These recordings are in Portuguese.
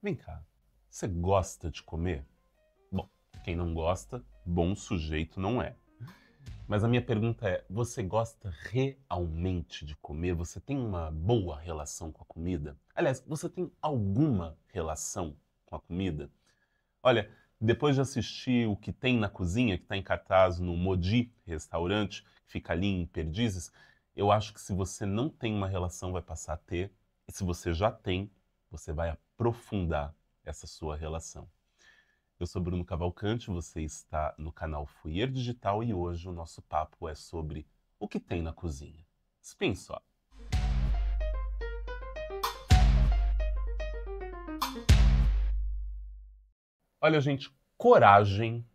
Vem cá, você gosta de comer? Bom, quem não gosta, bom sujeito não é. Mas a minha pergunta é: você gosta realmente de comer? Você tem uma boa relação com a comida? Aliás, você tem alguma relação com a comida? Olha, depois de assistir o que tem na cozinha, que está em cartaz no Modi Restaurante, que fica ali em Perdizes, eu acho que se você não tem uma relação, vai passar a ter. E se você já tem, você vai aprofundar essa sua relação. Eu sou Bruno Cavalcante, você está no canal Fuier Digital e hoje o nosso papo é sobre o que tem na cozinha. Spin só! Olha, gente, coragem.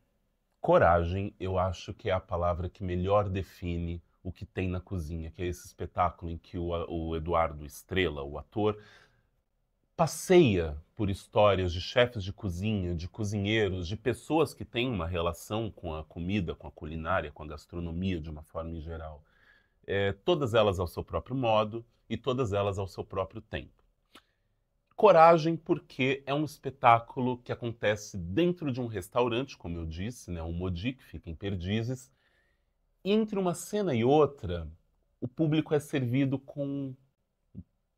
Coragem, eu acho que é a palavra que melhor define o que tem na cozinha, que é esse espetáculo em que o, o Eduardo Estrela, o ator, passeia por histórias de chefes de cozinha, de cozinheiros, de pessoas que têm uma relação com a comida, com a culinária, com a gastronomia de uma forma em geral. É, todas elas ao seu próprio modo e todas elas ao seu próprio tempo. Coragem, porque é um espetáculo que acontece dentro de um restaurante, como eu disse, né, um Modi que fica em Perdizes. Entre uma cena e outra, o público é servido com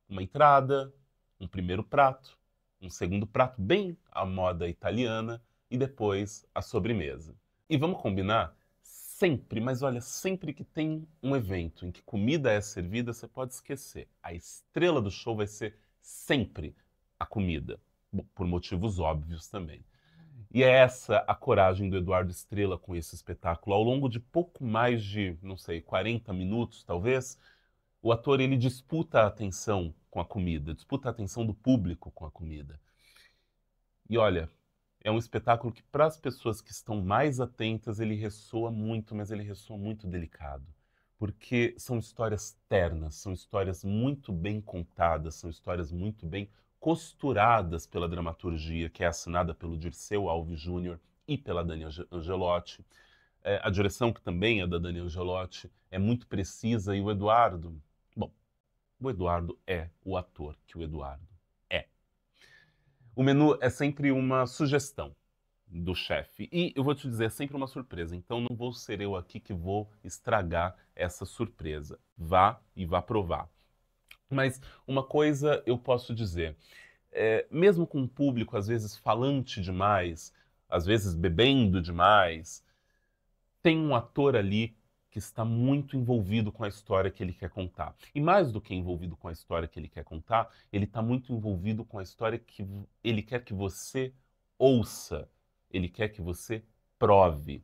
uma entrada, um primeiro prato, um segundo prato bem à moda italiana e depois a sobremesa. E vamos combinar? Sempre, mas olha, sempre que tem um evento em que comida é servida, você pode esquecer. A estrela do show vai ser sempre a comida, por motivos óbvios também. E é essa a coragem do Eduardo Estrela com esse espetáculo. Ao longo de pouco mais de, não sei, 40 minutos, talvez, o ator ele disputa a atenção com a comida, disputa a atenção do público com a comida. E olha, é um espetáculo que para as pessoas que estão mais atentas ele ressoa muito, mas ele ressoa muito delicado, porque são histórias ternas, são histórias muito bem contadas, são histórias muito bem costuradas pela dramaturgia que é assinada pelo Dirceu Alves Júnior e pela Dani Angelotti. É, a direção, que também é da Dani Angelotti, é muito precisa e o Eduardo, o Eduardo é o ator que o Eduardo é. O menu é sempre uma sugestão do chefe. E eu vou te dizer, é sempre uma surpresa. Então não vou ser eu aqui que vou estragar essa surpresa. Vá e vá provar. Mas uma coisa eu posso dizer: é, mesmo com o público às vezes falante demais, às vezes bebendo demais, tem um ator ali que está muito envolvido com a história que ele quer contar. E mais do que envolvido com a história que ele quer contar, ele está muito envolvido com a história que ele quer que você ouça, ele quer que você prove.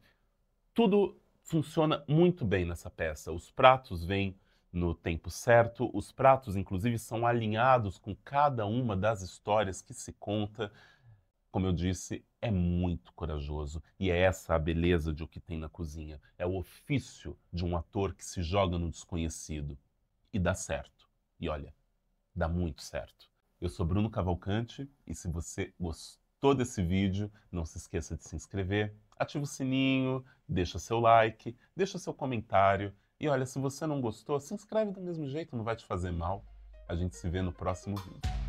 Tudo funciona muito bem nessa peça. Os pratos vêm no tempo certo, os pratos, inclusive, são alinhados com cada uma das histórias que se conta como eu disse, é muito corajoso e é essa a beleza de o que tem na cozinha. É o ofício de um ator que se joga no desconhecido e dá certo. E olha, dá muito certo. Eu sou Bruno Cavalcante e se você gostou desse vídeo, não se esqueça de se inscrever, ativa o sininho, deixa seu like, deixa seu comentário e olha, se você não gostou, se inscreve do mesmo jeito, não vai te fazer mal. A gente se vê no próximo vídeo.